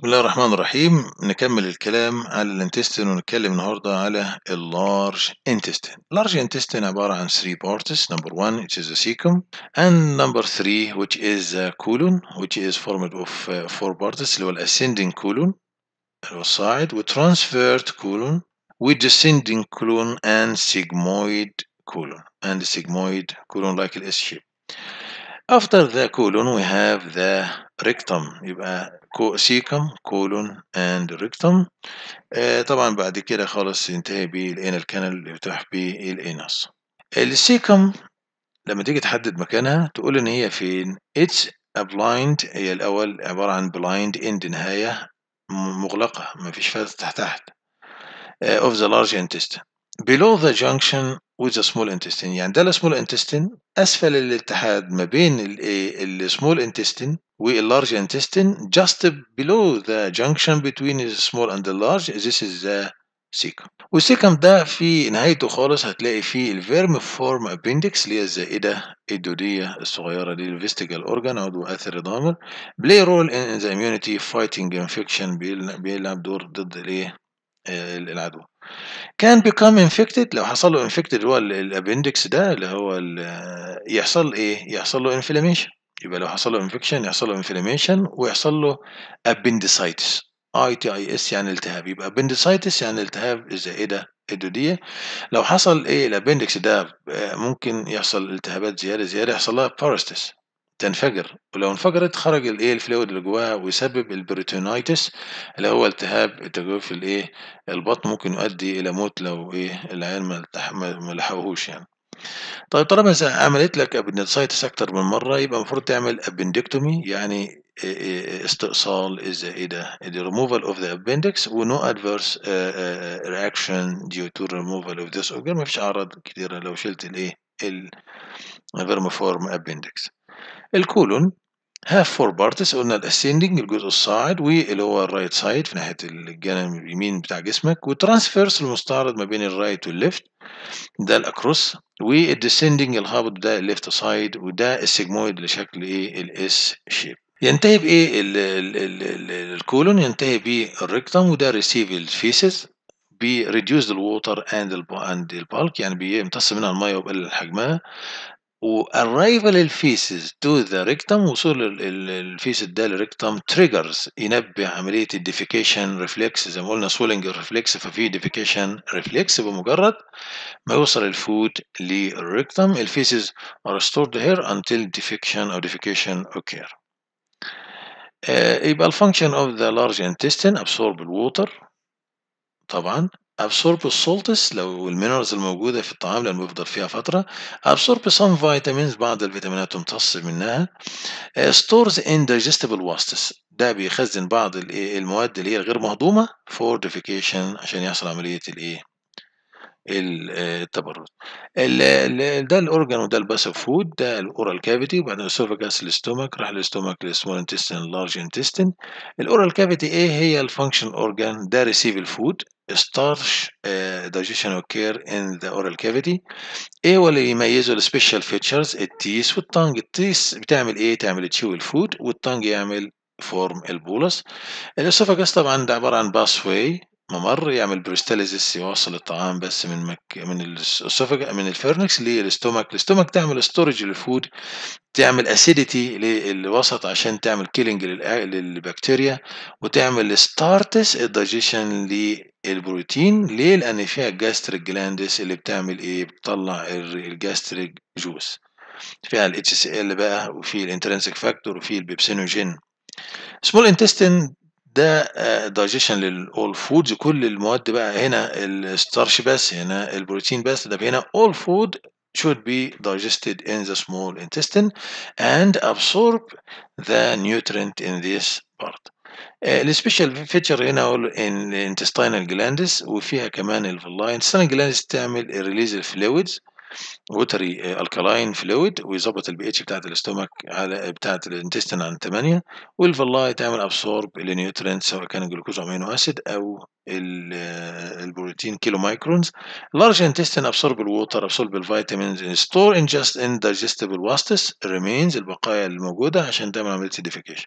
بسم الله الرحمن الرحيم نكمل الكلام على الانتستين ونتكلم النهاردة على اللارج intestine large intestine عبارة عن 3 بارتس نمبر 1 which is the cecum and number 3 which is the colon which is formed of uh, four parts اللي هو الاسندين colon اللي هو الصاعد وترانسفيرت colon ودescending colon and sigmoid colon and sigmoid colon like S shape after the colon we have the ريكتم يبقى سيكم كولون اند ريكتم طبعا بعد كده خالص ينتهي بالانال كانال اللي يفتح بيه الانس السيكم آه، لما تيجي تحدد مكانها تقول ان هي فين اتس بلايند هي الاول عباره عن بلايند اند نهايه مغلقه مفيش فتح تحت اوف ذا لارج intestine below the junction with the small intestine يعني ده small intestine أسفل الاتحاد ما بين small intestine large intestine just below the junction between the small and the large this is the cecum والسيكم ده في نهايته خالص هتلاقي فيه الفيرم فورم appendix اللي هي الزائده الدوديه الصغيره دي الفيستيجال اورجان عضو اثر ضامر بلاي رول ان ذا immunity fighting infection بيلعب دور ضد الايه العدوى كان بيكم انفكتد لو حصل له انفكتد هو الابندكس ده اللي هو يحصل ايه يحصل له انفلاميشن يبقى لو حصل له انفكشن يحصل له انفلاميشن ويحصل له ابندسايتس اي تي اي اس يعني التهاب يبقى ابندسايتس يعني التهاب الزائده إيه الدوديه لو حصل ايه الابندكس ده آه، ممكن يحصل التهابات زياده زياده يحصل لها بارستس تنفجر ولو انفجرت خرج الايه الفلويد اللي جواها ويسبب البريتونايتس اللي هو التهاب في الايه البطن ممكن يؤدي الى موت لو ايه العيان ما لحقوهوش يعني طيب طالما عملت لك ابندسايتس اكتر من مره يبقى المفروض تعمل ابندكتومي يعني استئصال الزائده دي removal of the appendix ونو adverse reaction due to removal of this organ مفيش اعراض كتيره لو شلت الايه الفيرمفورم appendix الكولون هاف فور بارتس قلنا الاسيندنج الجزء الصاعد واللي هو الرايت سايد في ناحيه الجانب اليمين بتاع جسمك وترانسفيرس المستعرض ما بين الرايت والليفت ده الاكروس والديسيندنج الهابط ده الليفت سايد وده السيجمويد اللي شكل ايه الاس شيب ينتهي بايه الكولون ينتهي بالريكتم وده ريسيف الفيسز ريديوس الووتر اند البالك يعني بيمتص منها الميه ويقلل حجمها والرايفل الفيسز تو ذا ريكتم وصول الفيس ده للريكتم تريجرز ينبه عمليه الديفيكيشن ريفلكس زي ما قلنا سولنج ريفلكس ففي ديفيكيشن ريفلكس بمجرد ما يوصل الفود للريكتم الفيسز ار ستورد هير انتل ديفيكشن او ديفيكيشن اوكير يبقى الفانكشن اوف ذا لارج انتستين ابسورب الووتر طبعا absorb السولتس لو المينرالز الموجودة في الطعام لأنه بيفضل فيها فترة absorb some vitamins بعض الفيتامينات تمتص منها uh, stores in digestible wastes ده بيخزن بعض المواد اللي هي غير مهضومة فور ديفيكيشن عشان يحصل عملية الايه آه، التبرد ده الاورجان وده الباسف فود ده الاورال كافيتي وبعدين اسوفاجاس الاستومك راح الاستومك للسمول انتستين لارج انتستين الاورال كافيتي ايه هي الفانكشن اورجان ده ريسيف الفود ستارش دايجيشن اوكير ان ذا اورال كافيتي ايه هو اللي يميزه السبيشال فيتشرز التيس والتانج التيس بتعمل ايه تعمل تشوي الفود والتانج يعمل فورم البولس الاسوفاجاس طبعا ده عباره عن باس واي ممر يعمل بريستاليزيس يوصل الطعام بس من مك... من السفج... من الفيرنكس للاستومك الاستومك تعمل ستورج للفود تعمل اسيديتي للوسط عشان تعمل كيلينج للبكتيريا وتعمل ستارتس الدايجيشن للبروتين ليه لان فيها الجاستريك جلاندس اللي بتعمل ايه بتطلع الجاستريك جوس فيها الاتش ال بقى وفي الانترنسك فاكتور وفي البيبسينوجين سمول انتستين ده دايجيشن للاول فودز كل المواد بقى هنا الستارش بس هنا البروتين بس ده هنا all food should be digested in the small intestine and absorb the nutrient in this part السبيشال آه، فيتشر هنا هو الانتستينال جلاندس وفيها كمان الفلاين الانتستينال جلاندس تعمل ريليز الفلويدز ووتري الكالاين فلويد ويظبط البي اتش بتاعت الاستومك على آه، بتاعت الانتستين عن 8 والفلاي تعمل ابسورب لنيوترينت سواء كان الجلوكوز امينو اسيد او آه، البروتين كيلو مايكرونز لارج انتستين ابسورب الووتر ابسورب الفيتامينز ستور ان جاست ان دايجستبل واستس ريمينز البقايا الموجوده عشان تعمل عمليه ديفيكيشن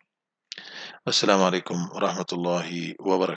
والسلام عليكم ورحمه الله وبركاته